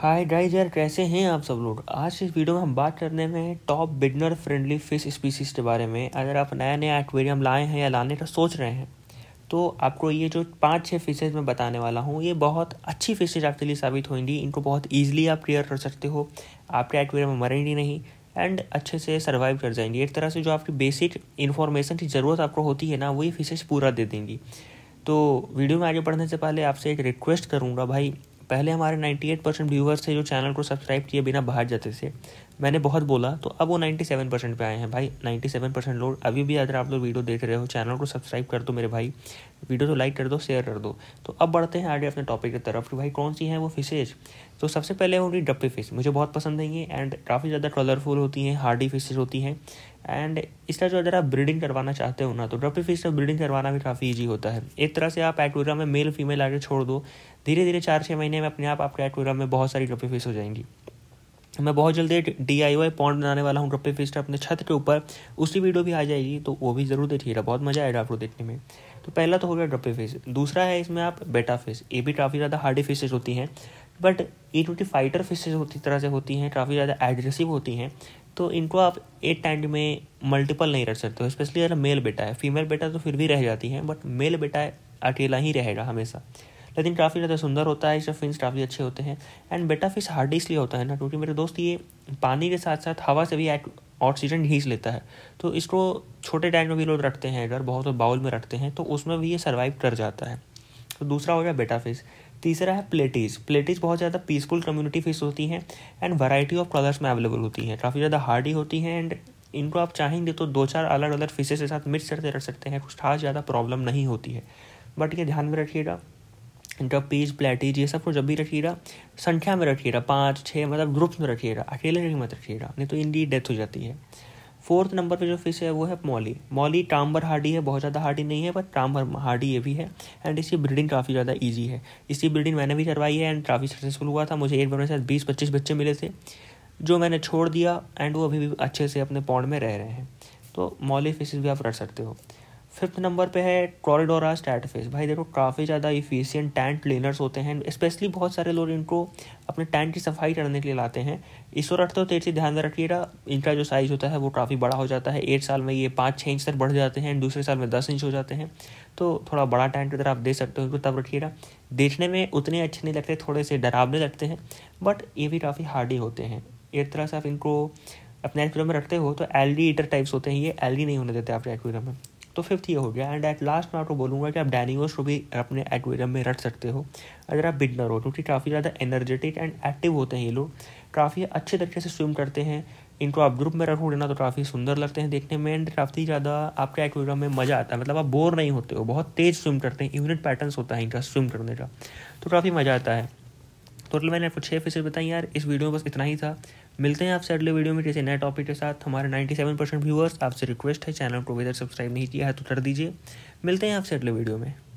hi guys यार कैसे हैं आप सब लोग आज इस वीडियो में हम बात करने में top beginner friendly fish species के बारे में अगर आप नया नया एक्वेरियम लाए हैं या लाने का सोच रहे हैं तो आपको ये जो पाँच छः फिशेज मैं बताने वाला हूँ ये बहुत अच्छी फिशेज आपके लिए साबित होंगी इनको बहुत ईजिली आप क्लियर कर सकते हो आपके एक्वेरियम में मरेंगी नहीं एंड अच्छे से सर्वाइव कर जाएंगी एक तरह से जो आपकी बेसिक इन्फॉर्मेशन की ज़रूरत आपको होती है ना वही फिशेज पूरा दे देंगी तो वीडियो में आगे बढ़ने से पहले आपसे एक रिक्वेस्ट करूँगा भाई पहले हमारे 98 परसेंट व्यूवर्स थे जो चैनल को सब्सक्राइब किए बिना बाहर जाते थे मैंने बहुत बोला तो अब वो 97 परसेंट पर आए हैं भाई 97 परसेंट लोग अभी भी अगर आप लोग वीडियो देख रहे हो चैनल को सब्सक्राइब कर दो मेरे भाई वीडियो तो लाइक कर दो शेयर कर दो तो अब बढ़ते हैं आगे अपने टॉपिक की तरफ कि भाई कौन सी हैं वो फिशेज तो सबसे पहले होगी डप्पी फिश मुझे बहुत पसंद है ये एंड काफ़ी ज़्यादा कलरफुल होती हैं हार्डी फिशेज होती हैं एंड इसका जो अगर आप ब्रीडिंग करवाना चाहते हो ना तो ड्रॉपी फिश का ब्रीडिंग करवाना भी काफ़ी ईजी होता है एक तरह से आप एक्वेरियम में मेल फीमेल आगे छोड़ दो धीरे धीरे चार छः महीने में अपने आप आपके एक्वेरियम में बहुत सारी ड्रॉपी फिश हो जाएंगी मैं बहुत जल्दी एक डी आई वाई पॉन्ड बनाने वाला हूँ रप्पी फिस्ट अपने छत के ऊपर उसकी वीडियो भी आ जाएगी तो वो भी ज़रूर देखिएगा बहुत मज़ा आएगा आपको देखने में तो पहला तो हो गया ड्रॉपी फिश दूसरा है इसमें आप बेटा फिश ये भी काफ़ी ज़्यादा हार्डी फिशेज होती हैं बट ये टूटी फाइटर फिशेज होती तरह से होती हैं काफ़ी ज़्यादा एग्रेसिव होती हैं तो इनको आप एक टैंड में मल्टीपल नहीं रख सकते हो स्पेशली अगर मेल बेटा है फीमेल बेटा तो फिर भी रह जाती हैं बट मेल बेटा अकेला ही रहेगा हमेशा लेकिन काफ़ी ज़्यादा सुंदर होता है इसका फिंस काफ़ी अच्छे होते हैं एंड बेटा फिश हार्ड इसलिए होता है ना क्योंकि मेरे दोस्त ये पानी के साथ साथ हवा से भी ऑक्सीजन घींच लेता है तो इसको छोटे टैंड में भी लोग रखते हैं अगर बहुत बाउल में रखते हैं तो उसमें भी ये सर्वाइव कर जाता है तो दूसरा हो गया बेटा फिश तीसरा है प्लेटीज प्लेटीज बहुत ज़्यादा पीसफुल कम्युनिटी फिश होती हैं एंड वैरायटी ऑफ कलर्स में अवेलेबल होती हैं काफ़ी ज़्यादा हार्डी होती हैं एंड इनको आप चाहेंगे तो दो चार अलग अलग फिशेज के साथ मिक्स करते रख सकते हैं कुछ खास ज़्यादा प्रॉब्लम नहीं होती है बट ये ध्यान में रखिएगा इनका पीस प्लेटीज ये सब को जब भी रखिएगा संख्या में रखिएगा पाँच छः मतलब ग्रुप्स में रखिएगा अकेले नहीं मत रखिएगा नहीं तो इनकी डेथ हो जाती है फोर्थ नंबर पे जो फिश है वो है मॉली मॉली टाम्बर हार्डी है बहुत ज़्यादा हार्डी नहीं है पर टाम्बर हार्डी ये भी है एंड इसकी ब्रीडिंग काफ़ी ज़्यादा ईजी है इसकी ब्रीडिंग मैंने भी करवाई है एंड काफ़ी सक्सेसफुल हुआ था मुझे एक बार मेरे साथ बीस पच्चीस बच्चे मिले थे जो मैंने छोड़ दिया एंड वो अभी भी अच्छे से अपने पौड में रह रहे हैं तो मॉली फिशेज भी आप रख सकते हो फिफ्थ नंबर पे है क्रॉरिडोरा स्टैटफेस भाई देखो काफ़ी ज़्यादा इफिशियंट टैंट क्लीनर्स होते हैं स्पेशली बहुत सारे लोग इनको अपने टैंट की सफाई करने के लिए लाते हैं इस और तो तेज से ध्यान में रखिएगा इनका जो साइज़ होता है वो काफ़ी बड़ा हो जाता है एक साल में ये पाँच छः इंच तक बढ़ जाते हैं दूसरे साल में दस इंच हो जाते हैं तो थोड़ा बड़ा टैंट अगर आप दे सकते हो उनको तब रखिएगा देखने में उतने अच्छे नहीं लगते थोड़े से डरावने लगते हैं बट ये भी काफ़ी हार्डी होते हैं एक तरह से आप इनको अपने एक्वेरियम में रखते हो तो एलडी ईटर टाइप्स होते हैं ये एलडी नहीं होने देते आपके एक्वेरियम में तो फिफ्थ ये हो गया एंड एट लास्ट मैं आपको बोलूँगा कि आप डाइनिंगोस को भी अपने एक्वेरियम में रख सकते हो अगर आप बिगनर हो क्योंकि काफ़ी ज़्यादा एनर्जेटिक एंड एक्टिव होते हैं ये लोग काफ़ी अच्छे तरीके से स्विम करते हैं इनको आप ग्रुप में रखो ना तो काफ़ी सुंदर लगते हैं देखने में एंड काफ़ी ज़्यादा आपके एक्वेरियम में मज़ा आता है मतलब आप बोर नहीं होते हो बहुत तेज़ स्विम करते हैं यूनिट पैटर्न होता है इनका स्विम करने का तो काफ़ी मज़ा आता है टोटल मैंने आपको छः फीसद बताई यार इस वीडियो में बस इतना ही था मिलते हैं आपसे अगले वीडियो में किसी नए टॉपिक के साथ हमारे 97 परसेंट व्यूअर्स आपसे रिक्वेस्ट है चैनल को अभी सब्सक्राइब नहीं किया है तो कर दीजिए मिलते हैं आपसे अगले वीडियो में